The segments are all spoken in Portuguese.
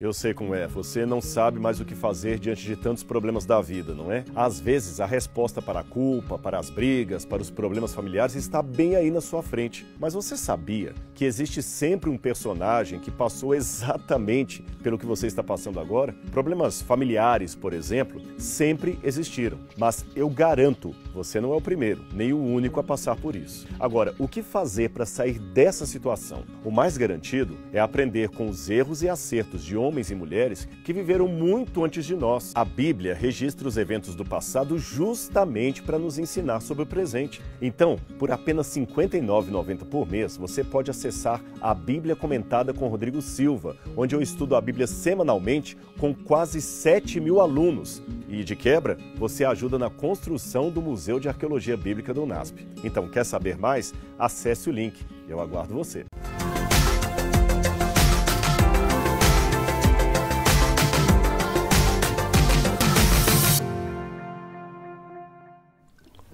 Eu sei como é, você não sabe mais o que fazer diante de tantos problemas da vida, não é? Às vezes, a resposta para a culpa, para as brigas, para os problemas familiares está bem aí na sua frente. Mas você sabia que existe sempre um personagem que passou exatamente pelo que você está passando agora? Problemas familiares, por exemplo, sempre existiram. Mas eu garanto, você não é o primeiro, nem o único a passar por isso. Agora, o que fazer para sair dessa situação? O mais garantido é aprender com os erros e acertos de onde homens e mulheres que viveram muito antes de nós. A Bíblia registra os eventos do passado justamente para nos ensinar sobre o presente. Então, por apenas R$ 59,90 por mês, você pode acessar a Bíblia Comentada com Rodrigo Silva, onde eu estudo a Bíblia semanalmente com quase 7 mil alunos. E, de quebra, você ajuda na construção do Museu de Arqueologia Bíblica do NASP. Então, quer saber mais? Acesse o link. Eu aguardo você.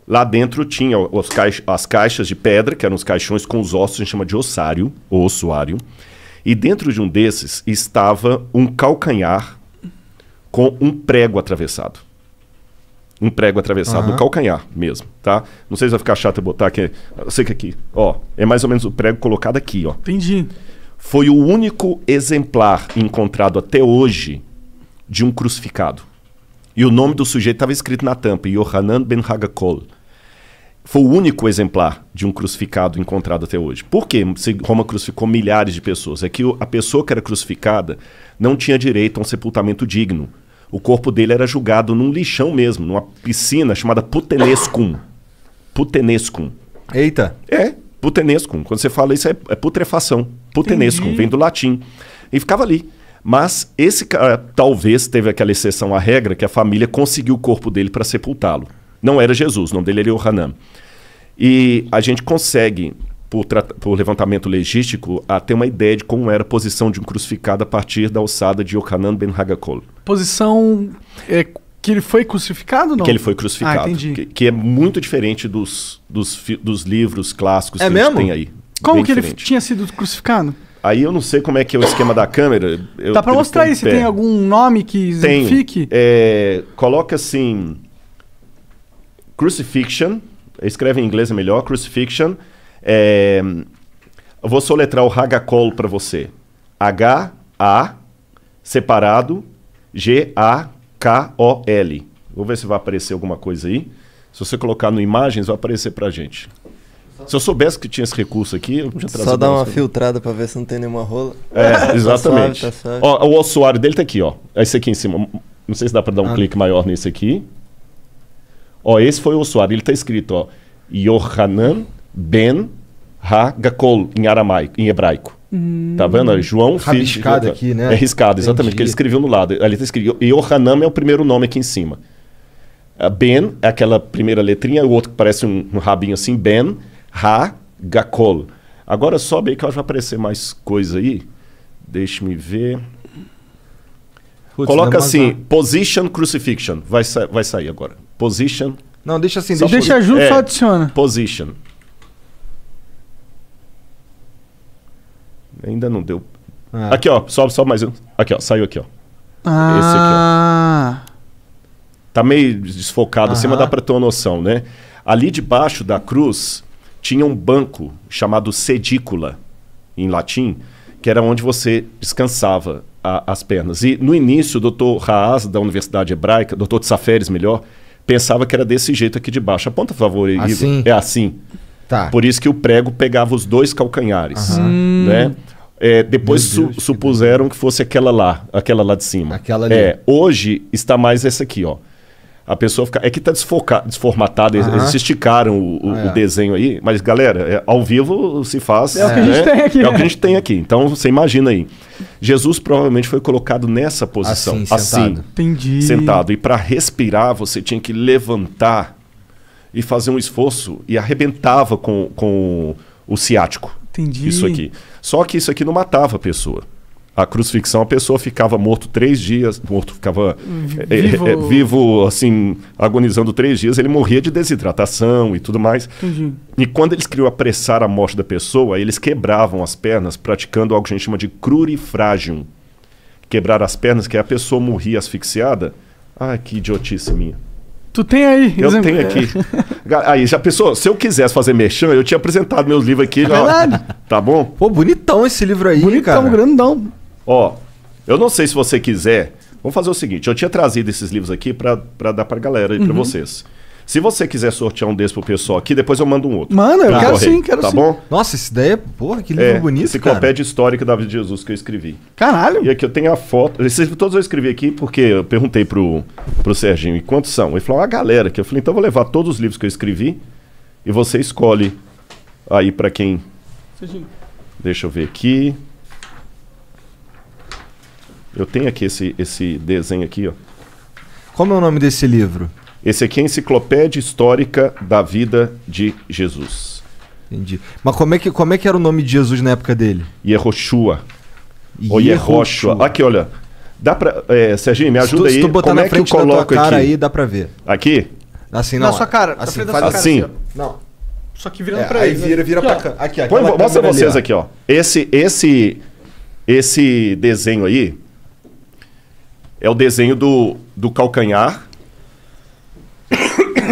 Lá dentro tinha os caix as caixas de pedra, que eram os caixões com os ossos, a gente chama de ossário, ou ossuário. E dentro de um desses estava um calcanhar com um prego atravessado. Um prego atravessado uhum. no calcanhar mesmo, tá? Não sei se vai ficar chato eu botar aqui. Eu sei que aqui, ó, é mais ou menos o prego colocado aqui, ó. Entendi. Foi o único exemplar encontrado até hoje de um crucificado. E o nome do sujeito estava escrito na tampa, Yohanan Ben Hagakol foi o único exemplar de um crucificado encontrado até hoje. Por quê? Se Roma crucificou milhares de pessoas. É que a pessoa que era crucificada não tinha direito a um sepultamento digno. O corpo dele era julgado num lixão mesmo, numa piscina chamada Putenescum. Putenescum. Eita! É, Putenescum. Quando você fala isso, é, é putrefação. Putenescum, Entendi. vem do latim. E ficava ali. Mas esse cara talvez teve aquela exceção à regra que a família conseguiu o corpo dele para sepultá-lo. Não era Jesus, o nome dele era Yohanan. E a gente consegue, por, por, levantamento legístico, a ter uma ideia de como era a posição de um crucificado a partir da alçada de Yohanan ben Hagakol. Posição é, que ele foi crucificado? Não? Que ele foi crucificado. Ah, entendi. Que, que é muito diferente dos, dos, dos livros clássicos é que mesmo? a gente tem aí. Como Bem que diferente. ele tinha sido crucificado? Aí eu não sei como é que é o esquema da câmera. Eu, Dá para mostrar aí se tem algum nome que exemplifique? é, coloca assim. Crucifixion, escreve em inglês é melhor, Crucifixion. É, eu vou soletrar o Hagakol para você. H-A, separado, G-A-K-O-L. Vou ver se vai aparecer alguma coisa aí. Se você colocar no imagens, vai aparecer para gente. Se eu soubesse que tinha esse recurso aqui, eu já trazia. Só dar uma filtrada para ver se não tem nenhuma rola. É, exatamente. tá suave, tá suave. Ó, o ossuário dele tá aqui, ó. Esse aqui em cima. Não sei se dá para dar um ah. clique maior nesse aqui. Ó, esse foi o usuário. Ele está escrito, ó, Yohanan ben Ha-Gakol, em aramaico, em hebraico. Hum. Tá vendo? João Rabiscado filho, aqui, né? É riscado, Entendi. exatamente, que ele escreveu no lado. Ali está escrito, Yohanan é o primeiro nome aqui em cima. Ah, ben é aquela primeira letrinha, o outro que parece um, um rabinho assim, Ben Ha-Gakol. Agora sobe aí que eu acho que vai aparecer mais coisa aí. Deixa-me ver. Putz, Coloca né, assim, a... Position Crucifixion. Vai, sa vai sair agora. Position. Não, deixa assim. Só deixa, junto, é, só adiciona. Position. Ainda não deu. Ah. Aqui, ó. Sobe, sobe mais um. Aqui, ó. Saiu aqui, ó. Ah. Esse aqui, ó. Ah. Tá meio desfocado Aham. assim, mas dá pra ter uma noção, né? Ali debaixo da cruz tinha um banco chamado sedícula, em latim, que era onde você descansava a, as pernas. E no início, o doutor Haas, da Universidade Hebraica, doutor de saferes melhor, pensava que era desse jeito aqui de baixo. Aponta, por favor, Igor. Assim? É assim. Tá. Por isso que o prego pegava os dois calcanhares. Uhum. Né? É, depois su supuseram que, que fosse aquela lá, aquela lá de cima. Aquela ali. É, hoje está mais essa aqui, ó a pessoa fica. É que está desformatada, eles esticaram o, o, é. o, desenho aí, mas galera, é, ao vivo se faz. É o que a né? gente tem aqui. É, o né? que a gente tem aqui. Então você imagina aí. Jesus provavelmente foi colocado nessa posição, assim, sentado. Assim, Entendi. Sentado. E para respirar, você tinha que levantar e fazer um esforço e arrebentava com, com o ciático. Entendi. Isso aqui. Só que isso aqui não matava a pessoa a crucifixão, a pessoa ficava morto três dias, morto, ficava hum, eh, eh, vivo, é, é, vivo assim, agonizando três dias, ele morria de desidratação e tudo mais. Entendi. E quando eles queriam apressar a morte da pessoa, eles quebravam as pernas, praticando algo que a gente chama de crurifragium. Quebrar as pernas, que é a pessoa morria asfixiada. Ah, que idiotice minha. Tu tem aí. Eu exemplo. tenho aqui. Aí, já pensou? Se eu quisesse fazer merchan, eu tinha apresentado meus livros aqui. É já, verdade. Tá bom? Pô, bonitão esse livro aí, bonitão, cara. Bonitão, grandão. Ó, eu não sei se você quiser. Vamos fazer o seguinte: eu tinha trazido esses livros aqui para dar para galera e uhum. para vocês. Se você quiser sortear um desses pro pessoal aqui, depois eu mando um outro. Mano, eu quero sim, quero tá sim. Tá bom? Nossa, essa ideia, é, porra, que livro é, bonito, Enciclopédia histórico da Vida de Jesus que eu escrevi. Caralho! E aqui eu tenho a foto. Esses todos eu escrevi aqui porque eu perguntei pro, pro Serginho, e quantos são? Ele falou, é a galera. Que eu falei, então eu vou levar todos os livros que eu escrevi e você escolhe aí para quem... Serginho. Deixa eu ver aqui. Eu tenho aqui esse, esse desenho aqui, ó. Como é o nome desse livro? Esse aqui é Enciclopédia Histórica da Vida de Jesus. Entendi. Mas como é que, como é que era o nome de Jesus na época dele? Yehoshua. Ou Yehoshua. Aqui, olha. Dá pra, é, Serginho, me ajuda se tu, aí. Se tu botar como na é frente que eu coloco da tua cara aqui? aí, dá pra ver. Aqui? Assim, não. Na sua cara. Assim, tá faz assim. assim. Não. Só que virando é, pra aí. Aí né? vira, vira aqui, pra cá. Aqui, aqui. mostra vocês ali, aqui, ó. Esse, esse, esse desenho aí é o desenho do, do calcanhar,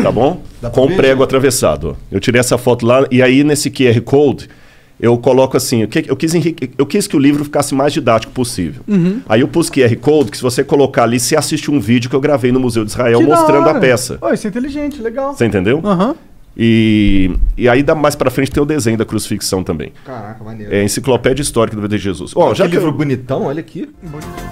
tá bom? Com prego atravessado. Eu tirei essa foto lá e aí nesse QR Code eu coloco assim, eu, que, eu quis, eu quis que o livro ficasse mais didático possível. Uhum. Aí eu pus QR Code, que se você colocar ali, você assiste um vídeo que eu gravei no Museu de Israel que mostrando a peça. Oh, isso é inteligente, legal. Você entendeu? Aham. Uhum. E, e aí dá mais para frente tem o desenho da crucifixão também. Caraca, maneiro. É Enciclopédia Histórica do V de Jesus. Ó, oh, já que livro eu... bonitão, olha aqui. Bonitão.